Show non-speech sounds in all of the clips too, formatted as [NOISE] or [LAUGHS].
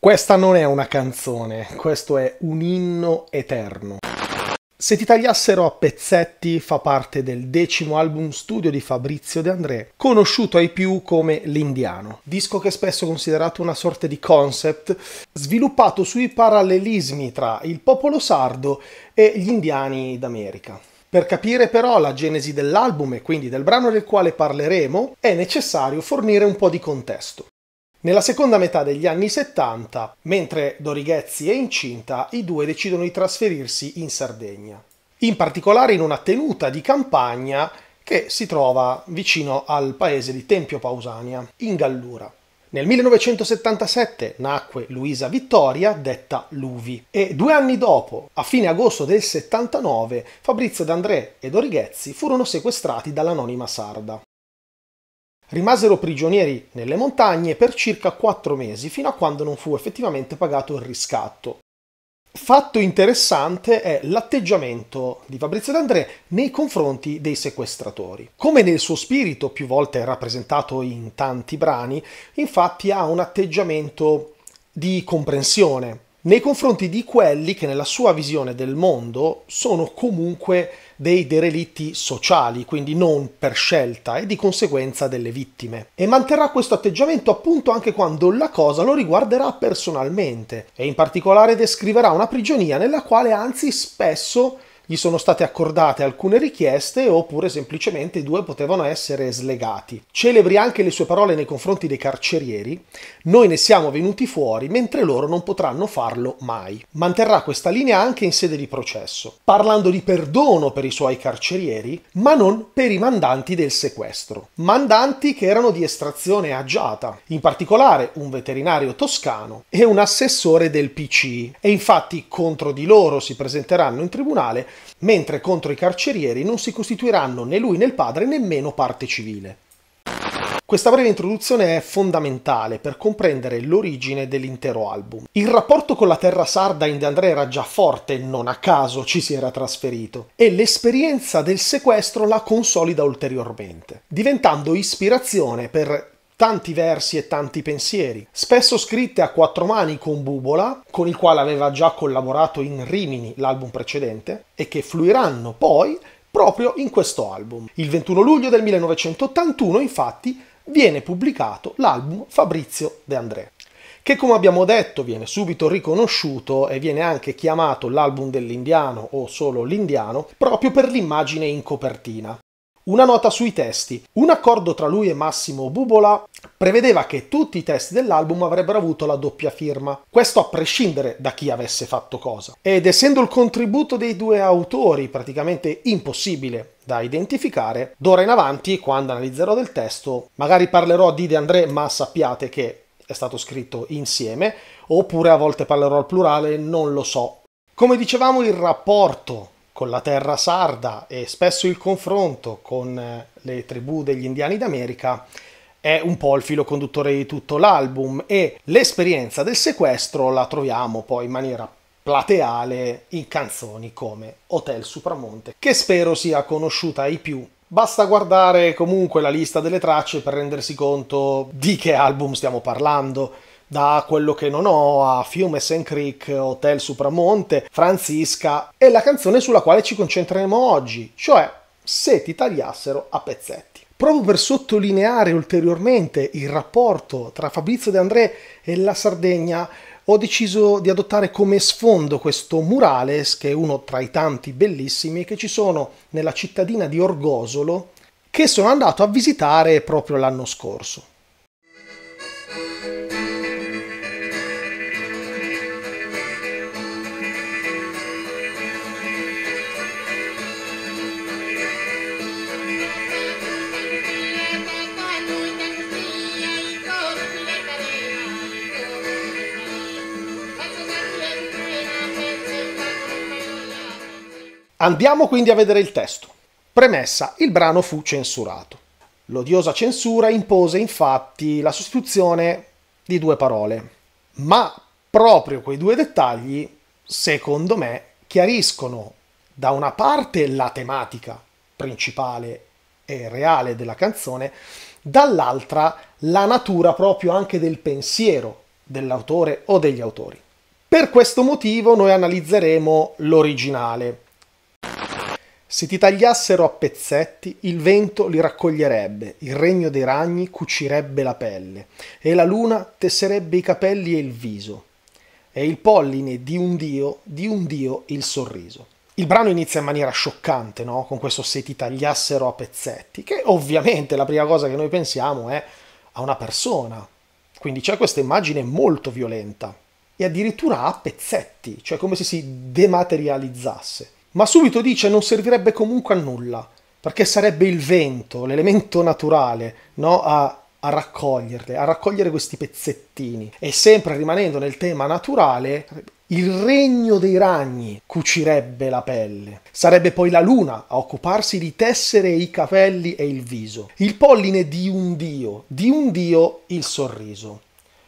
Questa non è una canzone, questo è un inno eterno. Se ti tagliassero a pezzetti fa parte del decimo album studio di Fabrizio De André, conosciuto ai più come L'Indiano, disco che è spesso considerato una sorta di concept sviluppato sui parallelismi tra il popolo sardo e gli indiani d'America. Per capire però la genesi dell'album e quindi del brano del quale parleremo, è necessario fornire un po' di contesto. Nella seconda metà degli anni 70, mentre Dorighezzi è incinta, i due decidono di trasferirsi in Sardegna, in particolare in una tenuta di campagna che si trova vicino al paese di Tempio Pausania, in Gallura. Nel 1977 nacque Luisa Vittoria, detta Luvi, e due anni dopo, a fine agosto del 79, Fabrizio D'André e Dorighezzi furono sequestrati dall'anonima sarda. Rimasero prigionieri nelle montagne per circa quattro mesi, fino a quando non fu effettivamente pagato il riscatto. Fatto interessante è l'atteggiamento di Fabrizio D'André nei confronti dei sequestratori. Come nel suo spirito, più volte rappresentato in tanti brani, infatti ha un atteggiamento di comprensione, nei confronti di quelli che nella sua visione del mondo sono comunque dei derelitti sociali, quindi non per scelta e di conseguenza delle vittime. E manterrà questo atteggiamento appunto anche quando la cosa lo riguarderà personalmente e in particolare descriverà una prigionia nella quale anzi spesso gli sono state accordate alcune richieste oppure semplicemente i due potevano essere slegati. Celebri anche le sue parole nei confronti dei carcerieri, noi ne siamo venuti fuori mentre loro non potranno farlo mai. Manterrà questa linea anche in sede di processo, parlando di perdono per i suoi carcerieri, ma non per i mandanti del sequestro. Mandanti che erano di estrazione agiata, in particolare un veterinario toscano e un assessore del PCI. E infatti contro di loro si presenteranno in tribunale mentre contro i carcerieri non si costituiranno né lui né il padre nemmeno parte civile. Questa breve introduzione è fondamentale per comprendere l'origine dell'intero album. Il rapporto con la terra sarda in De André era già forte, non a caso ci si era trasferito, e l'esperienza del sequestro la consolida ulteriormente, diventando ispirazione per tanti versi e tanti pensieri, spesso scritte a quattro mani con Bubola, con il quale aveva già collaborato in Rimini l'album precedente, e che fluiranno poi proprio in questo album. Il 21 luglio del 1981, infatti, viene pubblicato l'album Fabrizio De André che come abbiamo detto viene subito riconosciuto e viene anche chiamato l'album dell'indiano o solo l'indiano proprio per l'immagine in copertina. Una nota sui testi. Un accordo tra lui e Massimo Bubola prevedeva che tutti i testi dell'album avrebbero avuto la doppia firma, questo a prescindere da chi avesse fatto cosa. Ed essendo il contributo dei due autori praticamente impossibile da identificare, d'ora in avanti, quando analizzerò del testo, magari parlerò di De André, ma sappiate che è stato scritto insieme, oppure a volte parlerò al plurale, non lo so. Come dicevamo, il rapporto con la terra sarda e spesso il confronto con eh, le tribù degli indiani d'America è un po' il filo conduttore di tutto l'album e l'esperienza del sequestro la troviamo poi in maniera plateale in canzoni come Hotel Supramonte, che spero sia conosciuta ai più. Basta guardare comunque la lista delle tracce per rendersi conto di che album stiamo parlando da quello che non ho a Fiume Sen Creek, Hotel Supramonte, Franziska, è la canzone sulla quale ci concentreremo oggi, cioè se ti tagliassero a pezzetti. Proprio per sottolineare ulteriormente il rapporto tra Fabrizio De André e la Sardegna, ho deciso di adottare come sfondo questo murales, che è uno tra i tanti bellissimi che ci sono nella cittadina di Orgosolo, che sono andato a visitare proprio l'anno scorso. Andiamo quindi a vedere il testo. Premessa, il brano fu censurato. L'odiosa censura impose infatti la sostituzione di due parole, ma proprio quei due dettagli, secondo me, chiariscono da una parte la tematica principale e reale della canzone, dall'altra la natura proprio anche del pensiero dell'autore o degli autori. Per questo motivo noi analizzeremo l'originale, se ti tagliassero a pezzetti, il vento li raccoglierebbe, il regno dei ragni cucirebbe la pelle, e la luna tesserebbe i capelli e il viso, e il polline di un dio, di un dio il sorriso. Il brano inizia in maniera scioccante, no? Con questo se ti tagliassero a pezzetti, che ovviamente la prima cosa che noi pensiamo è a una persona. Quindi c'è questa immagine molto violenta e addirittura a pezzetti, cioè come se si dematerializzasse ma subito dice non servirebbe comunque a nulla, perché sarebbe il vento, l'elemento naturale, no? a, a raccoglierle, a raccogliere questi pezzettini. E sempre rimanendo nel tema naturale, il regno dei ragni cucirebbe la pelle. Sarebbe poi la luna a occuparsi di tessere i capelli e il viso. Il polline di un dio, di un dio il sorriso.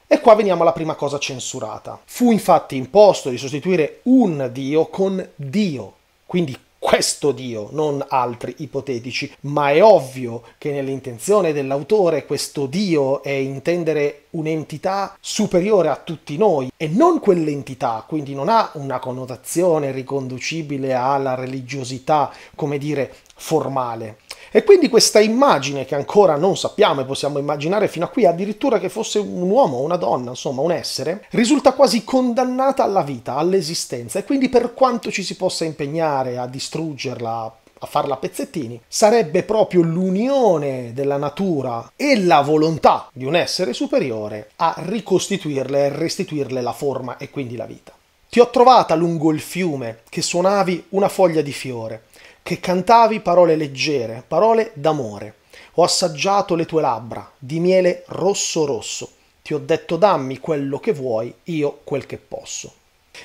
E qua veniamo alla prima cosa censurata. Fu infatti imposto di sostituire un dio con Dio, quindi questo Dio, non altri ipotetici, ma è ovvio che nell'intenzione dell'autore questo Dio è intendere un'entità superiore a tutti noi e non quell'entità, quindi non ha una connotazione riconducibile alla religiosità, come dire, formale. E quindi questa immagine che ancora non sappiamo e possiamo immaginare fino a qui, addirittura che fosse un uomo, una donna, insomma un essere, risulta quasi condannata alla vita, all'esistenza e quindi per quanto ci si possa impegnare a distruggerla, a farla a pezzettini, sarebbe proprio l'unione della natura e la volontà di un essere superiore a ricostituirle e restituirle la forma e quindi la vita. Ti ho trovata lungo il fiume che suonavi una foglia di fiore che cantavi parole leggere, parole d'amore. Ho assaggiato le tue labbra, di miele rosso rosso. Ti ho detto dammi quello che vuoi, io quel che posso.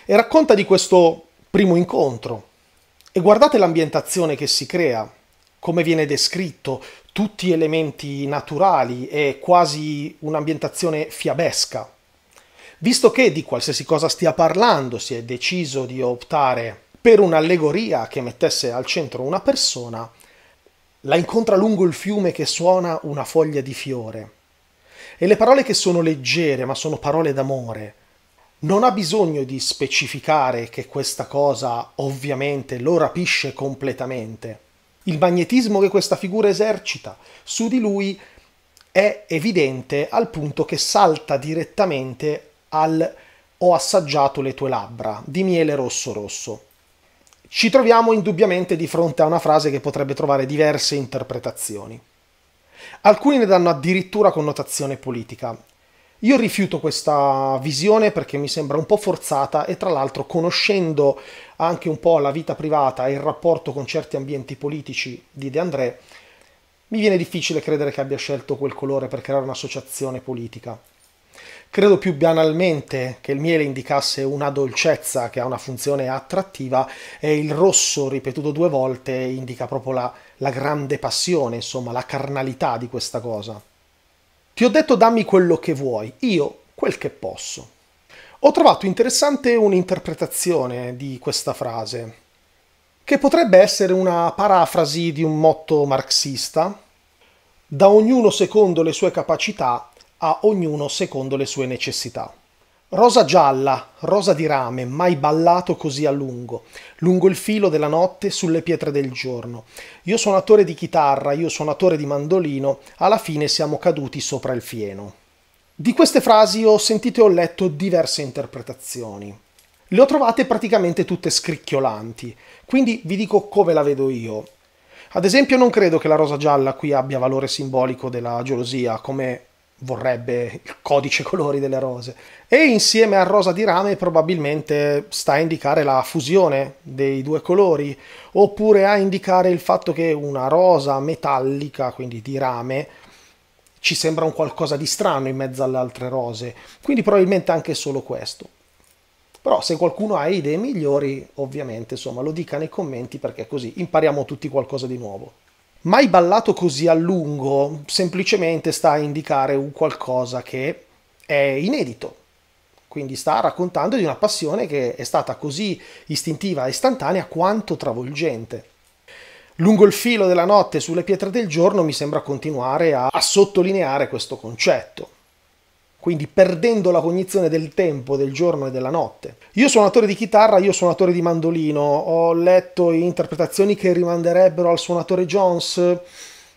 E racconta di questo primo incontro. E guardate l'ambientazione che si crea, come viene descritto, tutti elementi naturali e quasi un'ambientazione fiabesca. Visto che di qualsiasi cosa stia parlando si è deciso di optare per un'allegoria che mettesse al centro una persona, la incontra lungo il fiume che suona una foglia di fiore. E le parole che sono leggere, ma sono parole d'amore, non ha bisogno di specificare che questa cosa ovviamente lo rapisce completamente. Il magnetismo che questa figura esercita su di lui è evidente al punto che salta direttamente al ho assaggiato le tue labbra di miele rosso rosso ci troviamo indubbiamente di fronte a una frase che potrebbe trovare diverse interpretazioni. Alcuni ne danno addirittura connotazione politica. Io rifiuto questa visione perché mi sembra un po' forzata e tra l'altro conoscendo anche un po' la vita privata e il rapporto con certi ambienti politici di De André, mi viene difficile credere che abbia scelto quel colore per creare un'associazione politica. Credo più banalmente che il miele indicasse una dolcezza che ha una funzione attrattiva e il rosso ripetuto due volte indica proprio la, la grande passione, insomma la carnalità di questa cosa. Ti ho detto dammi quello che vuoi, io quel che posso. Ho trovato interessante un'interpretazione di questa frase, che potrebbe essere una parafrasi di un motto marxista, da ognuno secondo le sue capacità a ognuno secondo le sue necessità. Rosa gialla, rosa di rame, mai ballato così a lungo, lungo il filo della notte sulle pietre del giorno. Io suonatore di chitarra, io suonatore di mandolino, alla fine siamo caduti sopra il fieno. Di queste frasi ho sentito e ho letto diverse interpretazioni. Le ho trovate praticamente tutte scricchiolanti, quindi vi dico come la vedo io. Ad esempio non credo che la rosa gialla qui abbia valore simbolico della gelosia, come vorrebbe il codice colori delle rose e insieme a rosa di rame probabilmente sta a indicare la fusione dei due colori oppure a indicare il fatto che una rosa metallica quindi di rame ci sembra un qualcosa di strano in mezzo alle altre rose quindi probabilmente anche solo questo però se qualcuno ha idee migliori ovviamente insomma lo dica nei commenti perché così impariamo tutti qualcosa di nuovo Mai ballato così a lungo semplicemente sta a indicare un qualcosa che è inedito. Quindi sta raccontando di una passione che è stata così istintiva istantanea quanto travolgente. Lungo il filo della notte sulle pietre del giorno mi sembra continuare a, a sottolineare questo concetto quindi perdendo la cognizione del tempo, del giorno e della notte. Io suonatore di chitarra, io suonatore di mandolino, ho letto interpretazioni che rimanderebbero al suonatore Jones,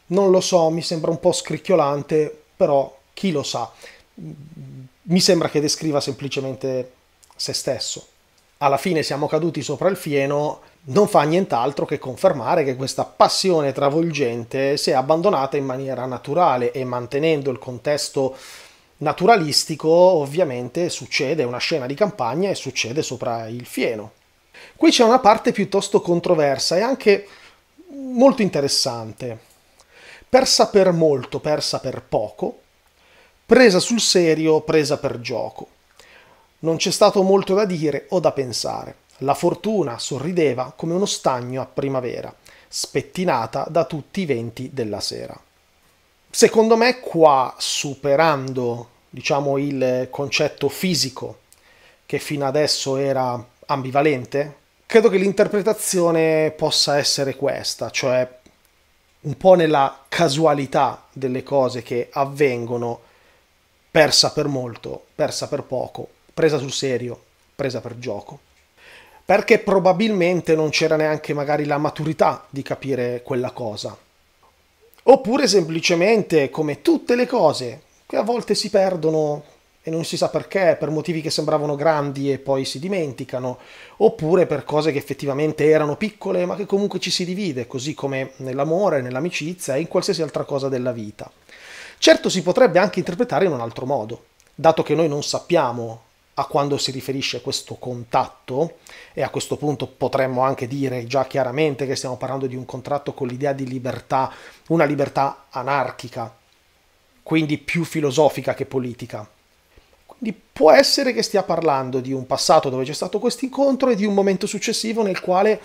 non lo so, mi sembra un po' scricchiolante, però chi lo sa. Mi sembra che descriva semplicemente se stesso. Alla fine siamo caduti sopra il fieno, non fa nient'altro che confermare che questa passione travolgente si è abbandonata in maniera naturale e mantenendo il contesto naturalistico ovviamente succede, è una scena di campagna e succede sopra il fieno. Qui c'è una parte piuttosto controversa e anche molto interessante. Persa per molto, persa per poco, presa sul serio, presa per gioco. Non c'è stato molto da dire o da pensare. La fortuna sorrideva come uno stagno a primavera, spettinata da tutti i venti della sera. Secondo me qua, superando diciamo, il concetto fisico, che fino adesso era ambivalente, credo che l'interpretazione possa essere questa, cioè un po' nella casualità delle cose che avvengono, persa per molto, persa per poco, presa sul serio, presa per gioco. Perché probabilmente non c'era neanche magari la maturità di capire quella cosa oppure semplicemente come tutte le cose che a volte si perdono e non si sa perché, per motivi che sembravano grandi e poi si dimenticano, oppure per cose che effettivamente erano piccole ma che comunque ci si divide, così come nell'amore, nell'amicizia e in qualsiasi altra cosa della vita. Certo si potrebbe anche interpretare in un altro modo, dato che noi non sappiamo a quando si riferisce questo contatto e a questo punto potremmo anche dire già chiaramente che stiamo parlando di un contratto con l'idea di libertà, una libertà anarchica, quindi più filosofica che politica. Quindi può essere che stia parlando di un passato dove c'è stato questo incontro e di un momento successivo nel quale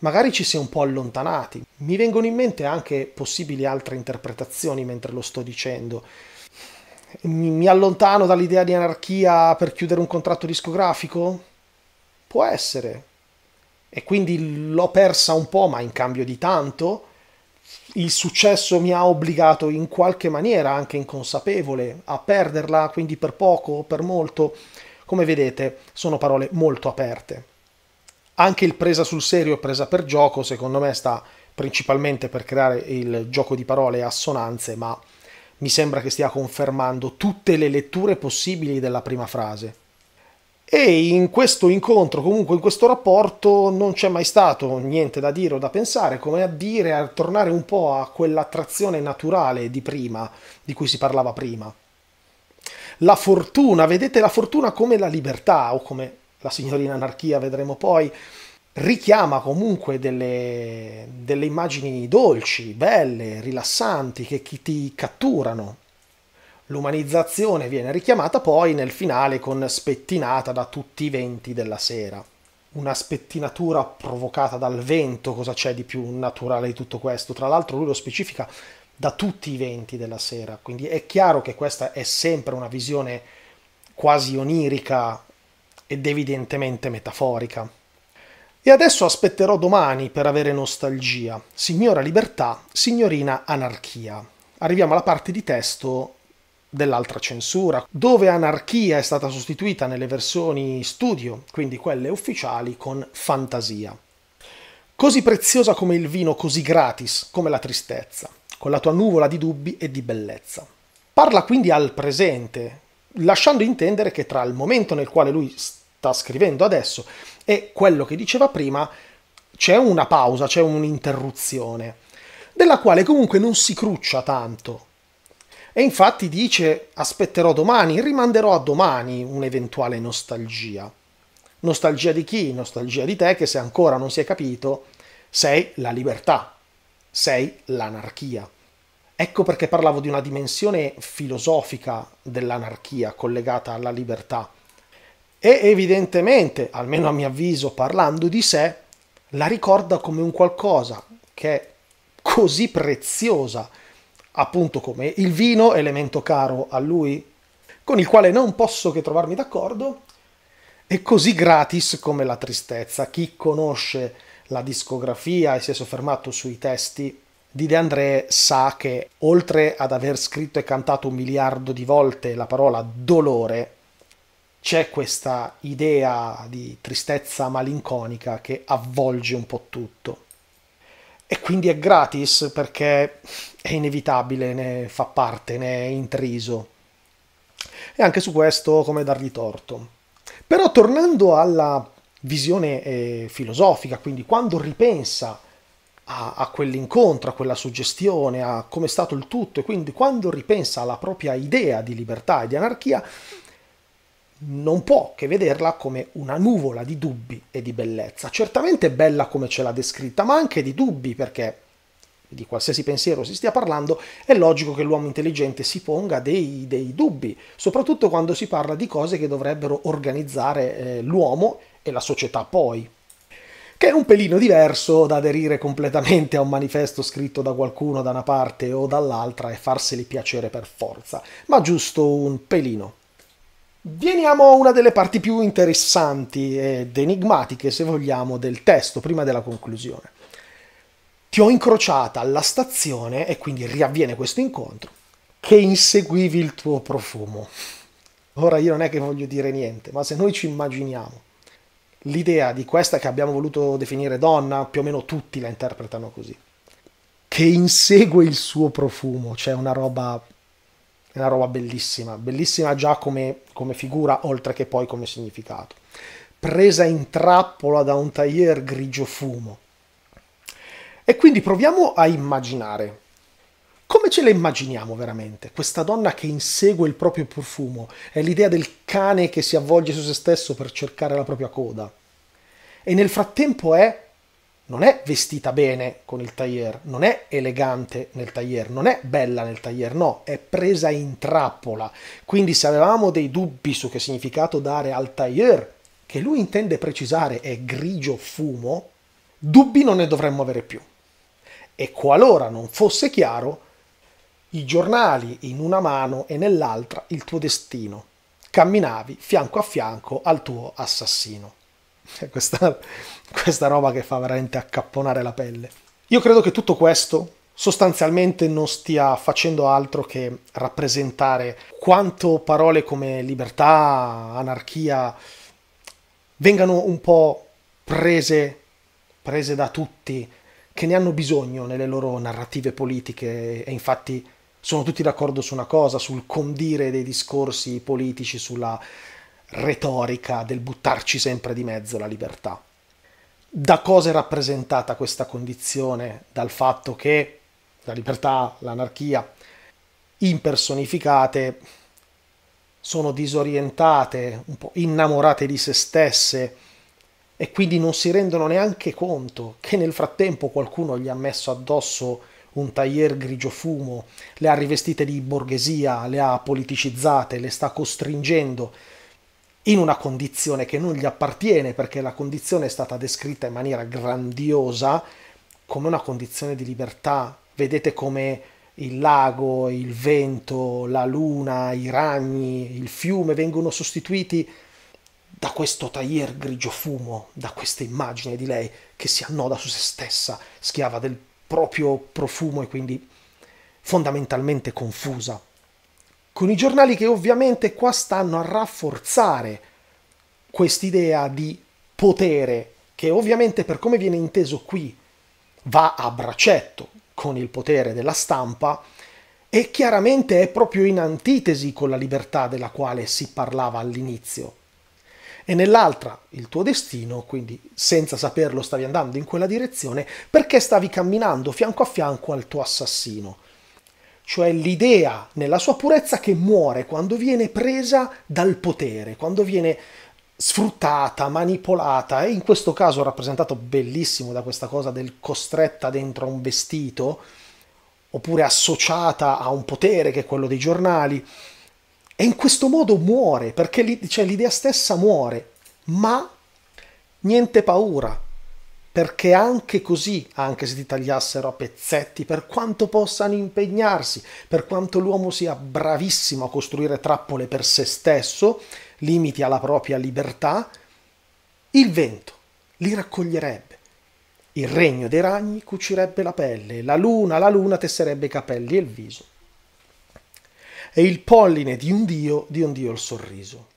magari ci si è un po' allontanati. Mi vengono in mente anche possibili altre interpretazioni mentre lo sto dicendo mi, mi allontano dall'idea di anarchia per chiudere un contratto discografico? Può essere. E quindi l'ho persa un po', ma in cambio di tanto. Il successo mi ha obbligato in qualche maniera, anche inconsapevole, a perderla, quindi per poco o per molto. Come vedete, sono parole molto aperte. Anche il presa sul serio e presa per gioco, secondo me, sta principalmente per creare il gioco di parole e assonanze, ma mi sembra che stia confermando tutte le letture possibili della prima frase. E in questo incontro, comunque in questo rapporto, non c'è mai stato niente da dire o da pensare, come a dire, a tornare un po' a quell'attrazione naturale di prima, di cui si parlava prima. La fortuna, vedete la fortuna come la libertà o come la signorina anarchia, vedremo poi, richiama comunque delle, delle immagini dolci, belle, rilassanti, che ti catturano. L'umanizzazione viene richiamata poi nel finale con spettinata da tutti i venti della sera. Una spettinatura provocata dal vento, cosa c'è di più naturale di tutto questo? Tra l'altro lui lo specifica da tutti i venti della sera, quindi è chiaro che questa è sempre una visione quasi onirica ed evidentemente metaforica. E adesso aspetterò domani per avere nostalgia. Signora libertà, signorina anarchia. Arriviamo alla parte di testo dell'altra censura, dove anarchia è stata sostituita nelle versioni studio, quindi quelle ufficiali, con fantasia. Così preziosa come il vino, così gratis come la tristezza, con la tua nuvola di dubbi e di bellezza. Parla quindi al presente, lasciando intendere che tra il momento nel quale lui sta sta scrivendo adesso e quello che diceva prima, c'è una pausa, c'è un'interruzione, della quale comunque non si cruccia tanto. E infatti dice aspetterò domani, rimanderò a domani un'eventuale nostalgia. Nostalgia di chi? Nostalgia di te che se ancora non si è capito, sei la libertà, sei l'anarchia. Ecco perché parlavo di una dimensione filosofica dell'anarchia collegata alla libertà e evidentemente, almeno a mio avviso, parlando di sé, la ricorda come un qualcosa che è così preziosa, appunto come il vino, elemento caro a lui, con il quale non posso che trovarmi d'accordo, e così gratis come la tristezza. Chi conosce la discografia e si è soffermato sui testi di De André sa che oltre ad aver scritto e cantato un miliardo di volte la parola dolore, c'è questa idea di tristezza malinconica che avvolge un po' tutto. E quindi è gratis perché è inevitabile, ne fa parte, ne è intriso. E anche su questo come dargli torto. Però tornando alla visione eh, filosofica, quindi quando ripensa a, a quell'incontro, a quella suggestione, a come è stato il tutto, e quindi quando ripensa alla propria idea di libertà e di anarchia, non può che vederla come una nuvola di dubbi e di bellezza. Certamente bella come ce l'ha descritta, ma anche di dubbi, perché di qualsiasi pensiero si stia parlando, è logico che l'uomo intelligente si ponga dei, dei dubbi, soprattutto quando si parla di cose che dovrebbero organizzare eh, l'uomo e la società poi. Che è un pelino diverso da aderire completamente a un manifesto scritto da qualcuno da una parte o dall'altra e farseli piacere per forza, ma giusto un pelino. Veniamo a una delle parti più interessanti ed enigmatiche, se vogliamo, del testo, prima della conclusione. Ti ho incrociata alla stazione, e quindi riavviene questo incontro, che inseguivi il tuo profumo. Ora io non è che voglio dire niente, ma se noi ci immaginiamo l'idea di questa che abbiamo voluto definire donna, più o meno tutti la interpretano così, che insegue il suo profumo, cioè una roba è una roba bellissima, bellissima già come, come figura, oltre che poi come significato. Presa in trappola da un tailleur grigio fumo. E quindi proviamo a immaginare. Come ce la immaginiamo veramente? Questa donna che insegue il proprio profumo è l'idea del cane che si avvolge su se stesso per cercare la propria coda. E nel frattempo è non è vestita bene con il tailleur, non è elegante nel tailleur, non è bella nel tailleur, no, è presa in trappola. Quindi se avevamo dei dubbi su che significato dare al tailleur, che lui intende precisare è grigio fumo, dubbi non ne dovremmo avere più. E qualora non fosse chiaro, i giornali in una mano e nell'altra il tuo destino. Camminavi fianco a fianco al tuo assassino. Cioè, questa, [LAUGHS] questa roba che fa veramente accapponare la pelle. Io credo che tutto questo sostanzialmente non stia facendo altro che rappresentare quanto parole come libertà, anarchia vengano un po' prese, prese da tutti che ne hanno bisogno nelle loro narrative politiche e infatti sono tutti d'accordo su una cosa, sul condire dei discorsi politici, sulla retorica del buttarci sempre di mezzo la libertà. Da cosa è rappresentata questa condizione? Dal fatto che la libertà, l'anarchia, impersonificate, sono disorientate, un po' innamorate di se stesse e quindi non si rendono neanche conto che nel frattempo qualcuno gli ha messo addosso un taglier grigio fumo, le ha rivestite di borghesia, le ha politicizzate, le sta costringendo in una condizione che non gli appartiene, perché la condizione è stata descritta in maniera grandiosa come una condizione di libertà. Vedete come il lago, il vento, la luna, i ragni, il fiume vengono sostituiti da questo taglier grigio fumo, da questa immagine di lei che si annoda su se stessa, schiava del proprio profumo e quindi fondamentalmente confusa con i giornali che ovviamente qua stanno a rafforzare quest'idea di potere, che ovviamente per come viene inteso qui va a braccetto con il potere della stampa e chiaramente è proprio in antitesi con la libertà della quale si parlava all'inizio. E nell'altra il tuo destino, quindi senza saperlo stavi andando in quella direzione perché stavi camminando fianco a fianco al tuo assassino cioè l'idea nella sua purezza che muore quando viene presa dal potere, quando viene sfruttata, manipolata e in questo caso rappresentato bellissimo da questa cosa del costretta dentro a un vestito oppure associata a un potere che è quello dei giornali e in questo modo muore perché cioè l'idea stessa muore ma niente paura perché anche così, anche se ti tagliassero a pezzetti, per quanto possano impegnarsi, per quanto l'uomo sia bravissimo a costruire trappole per se stesso, limiti alla propria libertà, il vento li raccoglierebbe. Il regno dei ragni cucirebbe la pelle, la luna, la luna tesserebbe i capelli e il viso. E il polline di un dio, di un dio il sorriso.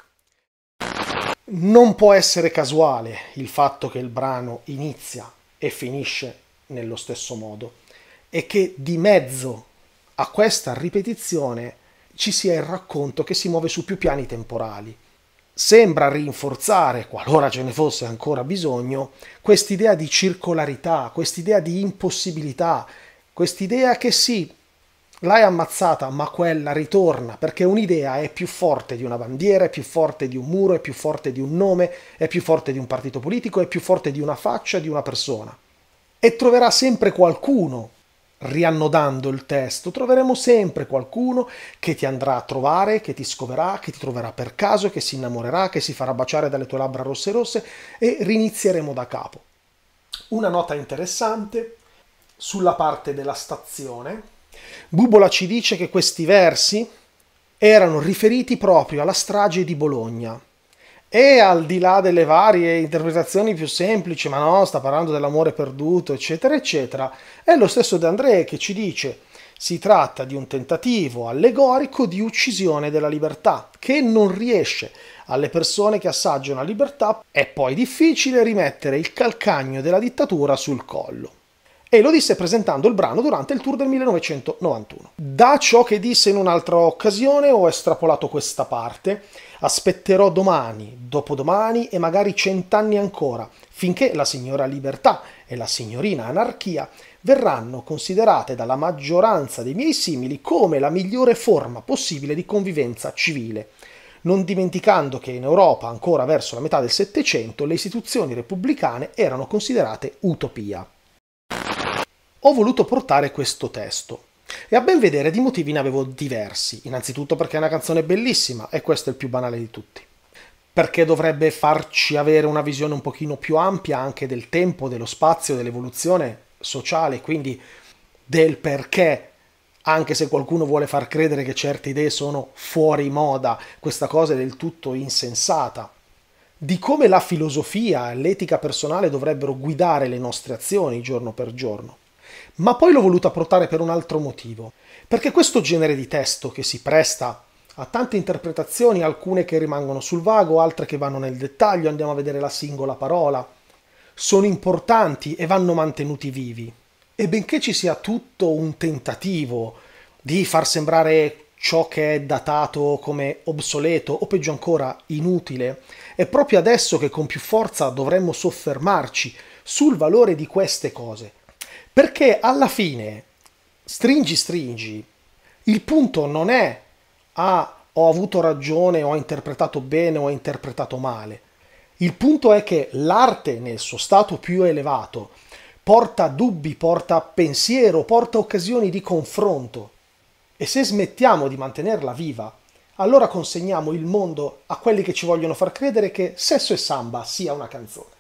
Non può essere casuale il fatto che il brano inizia e finisce nello stesso modo e che di mezzo a questa ripetizione ci sia il racconto che si muove su più piani temporali. Sembra rinforzare, qualora ce ne fosse ancora bisogno, quest'idea di circolarità, quest'idea di impossibilità, quest'idea che sì, L'hai ammazzata, ma quella ritorna, perché un'idea è più forte di una bandiera, è più forte di un muro, è più forte di un nome, è più forte di un partito politico, è più forte di una faccia, di una persona. E troverà sempre qualcuno, riannodando il testo, troveremo sempre qualcuno che ti andrà a trovare, che ti scoverà, che ti troverà per caso, che si innamorerà, che si farà baciare dalle tue labbra rosse rosse e rinizieremo da capo. Una nota interessante sulla parte della stazione Bubola ci dice che questi versi erano riferiti proprio alla strage di Bologna. E al di là delle varie interpretazioni più semplici, ma no, sta parlando dell'amore perduto, eccetera, eccetera, è lo stesso De André che ci dice si tratta di un tentativo allegorico di uccisione della libertà, che non riesce. Alle persone che assaggiano la libertà è poi difficile rimettere il calcagno della dittatura sul collo e lo disse presentando il brano durante il tour del 1991. Da ciò che disse in un'altra occasione ho estrapolato questa parte, aspetterò domani, dopodomani e magari cent'anni ancora, finché la signora libertà e la signorina anarchia verranno considerate dalla maggioranza dei miei simili come la migliore forma possibile di convivenza civile non dimenticando che in Europa, ancora verso la metà del Settecento, le istituzioni repubblicane erano considerate utopia ho voluto portare questo testo. E a ben vedere di motivi ne avevo diversi, innanzitutto perché è una canzone bellissima e questo è il più banale di tutti. Perché dovrebbe farci avere una visione un pochino più ampia anche del tempo, dello spazio, dell'evoluzione sociale, quindi del perché anche se qualcuno vuole far credere che certe idee sono fuori moda, questa cosa è del tutto insensata, di come la filosofia e l'etica personale dovrebbero guidare le nostre azioni giorno per giorno ma poi l'ho voluta portare per un altro motivo, perché questo genere di testo che si presta a tante interpretazioni, alcune che rimangono sul vago, altre che vanno nel dettaglio, andiamo a vedere la singola parola, sono importanti e vanno mantenuti vivi. E benché ci sia tutto un tentativo di far sembrare ciò che è datato come obsoleto o peggio ancora inutile, è proprio adesso che con più forza dovremmo soffermarci sul valore di queste cose, perché alla fine, stringi stringi, il punto non è a ah, ho avuto ragione, ho interpretato bene, o ho interpretato male. Il punto è che l'arte nel suo stato più elevato porta dubbi, porta pensiero, porta occasioni di confronto. E se smettiamo di mantenerla viva, allora consegniamo il mondo a quelli che ci vogliono far credere che Sesso e Samba sia una canzone.